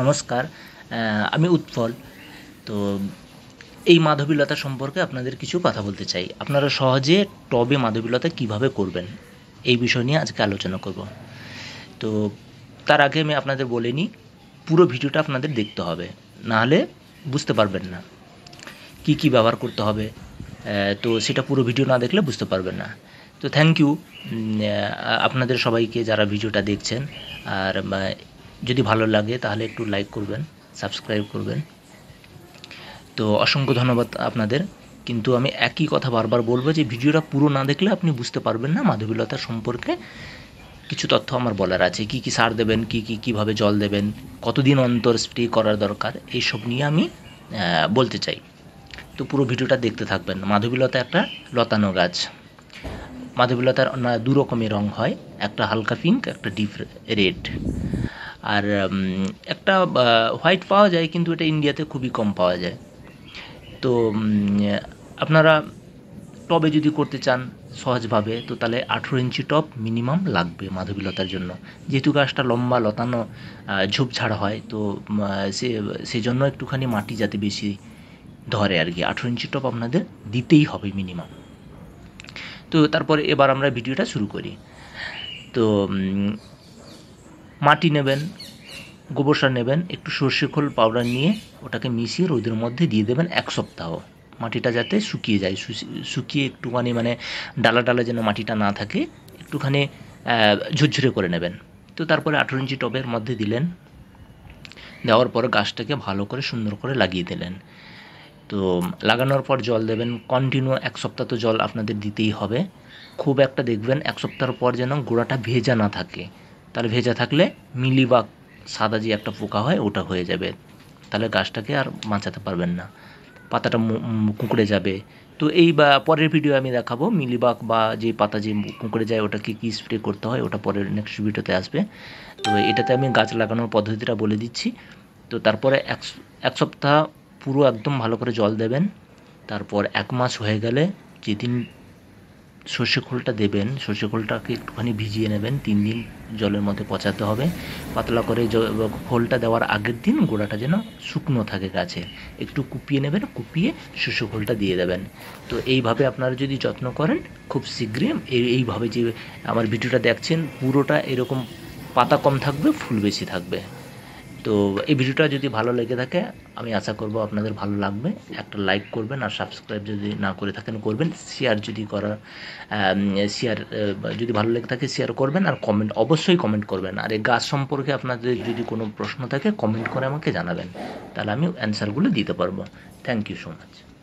নমস্কার আমি উৎপল তো এই মাধবীলতা সম্পর্কে আপনাদের কিছু কথা বলতে চাই আপনারা সহজে টবে মাধবীলতা কিভাবে করবেন এই বিষয় নিয়ে আজকে আলোচনা করব তো তার আগে আমি আপনাদের বলে নিই পুরো ভিডিওটা আপনাদের দেখতে হবে নাহলে বুঝতে পারবেন না কি কি ব্যবহার করতে হবে তো সেটা পুরো ভিডিও না দেখলে বুঝতে পারবেন না তো থ্যাংক ইউ আপনাদের সবাইকে যারা ভিডিওটা দেখছেন আর যদি ভালো লাগে তাহলে একটু লাইক করবেন সাবস্ক্রাইব করবেন তো অসংখ্য ধন্যবাদ আপনাদের কিন্তু আমি একই কথা বারবার বলবো যে ভিডিওটা পুরো না দেখলে আপনি বুঝতে পারবেন না মাধবীলতা সম্পর্কে কিছু তথ্য আমার বলার আছে কি কি সার দেবেন কি কি কিভাবে জল দেবেন কতদিন অন্তর স্প্রে করার দরকার এইসব নিয়ে আমি বলতে চাই তো পুরো ভিডিওটা দেখতে থাকবেন মাধবীলতা একটা লতানো গাছ মাধবীলতার দু রকমের রং হয় একটা হালকা পিঙ্ক একটা ডিপ রেড আর একটা হোয়াইট পাওয়া যায় কিন্তু এটা ইন্ডিয়াতে খুবই কম পাওয়া যায় তো আপনারা টবে যদি করতে চান সহজভাবে তো তাহলে আঠেরো ইঞ্চি টপ মিনিমাম লাগবে মাধবীলতার জন্য যেহেতু গাছটা লম্বা লতানো ঝোপঝাড় হয় তো সে সেজন্য একটুখানি মাটি যাতে বেশি ধরে আর কি আঠেরো ইঞ্চি টপ আপনাদের দিতেই হবে মিনিমাম তো তারপরে এবার আমরা ভিডিওটা শুরু করি তো মাটি নেবেন গোবর সার নেবেন একটু সর্ষে খোল পাউডার নিয়ে ওটাকে মিশিয়ে রোদের মধ্যে দিয়ে দেবেন এক সপ্তাহ মাটিটা যাতে শুকিয়ে যায় শুকিয়ে একটুখানি মানে ডালা ডালা যেন মাটিটা না থাকে একটুখানি ঝুরঝুরে করে নেবেন তো তারপরে আঠেরো ইঞ্চি টবের মধ্যে দিলেন দেওয়ার পর গাছটাকে ভালো করে সুন্দর করে লাগিয়ে দিলেন তো লাগানোর পর জল দেবেন কন্টিনিউ এক সপ্তাহ তো জল আপনাদের দিতেই হবে খুব একটা দেখবেন এক সপ্তাহর পর যেন গোড়াটা ভেজা না থাকে তার ভেজা থাকলে মিলি বা সাদা যে একটা পোকা হয় ওটা হয়ে যাবে তাহলে গাছটাকে আর বাঁচাতে পারবেন না পাতাটা কুঁকড়ে যাবে তো এই বা পরের ভিডিও আমি দেখাবো মিলিবাগ বা যে পাতা যে কুঁকড়ে যায় ওটাকে কী স্প্রে করতে হয় ওটা পরের নেক্সট ভিডিওতে আসবে তো এটাতে আমি গাছ লাগানোর পদ্ধতিটা বলে দিচ্ছি তো তারপরে এক এক সপ্তাহ পুরো একদম ভালো করে জল দেবেন তারপর এক মাস হয়ে গেলে যেদিন সর্ষে খোলটা দেবেন সর্ষে খোলটাকে একটুখানি ভিজিয়ে নেবেন তিন দিন জলের মধ্যে পচাতে হবে পাতলা করে খোলটা দেওয়ার আগের দিন গোড়াটা যেন শুকনো থাকে গাছে একটু কুপিয়ে নেবেন কুপিয়ে সর্ষে খোলটা দিয়ে দেবেন তো এইভাবে আপনারা যদি যত্ন করেন খুব শীঘ্রই এইভাবে যে আমার ভিডিওটা দেখছেন পুরোটা এরকম পাতা কম থাকবে ফুল বেশি থাকবে তো এই ভিডিওটা যদি ভালো লেগে থাকে আমি আশা করব আপনাদের ভালো লাগবে একটা লাইক করবেন আর সাবস্ক্রাইব যদি না করে থাকেন করবেন শেয়ার যদি করার শেয়ার যদি ভালো লেগে থাকে শেয়ার করবেন আর কমেন্ট অবশ্যই কমেন্ট করবেন আর এই গাছ সম্পর্কে আপনাদের যদি কোনো প্রশ্ন থাকে কমেন্ট করে আমাকে জানাবেন তাহলে আমি অ্যান্সারগুলো দিতে পারবো থ্যাংক ইউ সো মাচ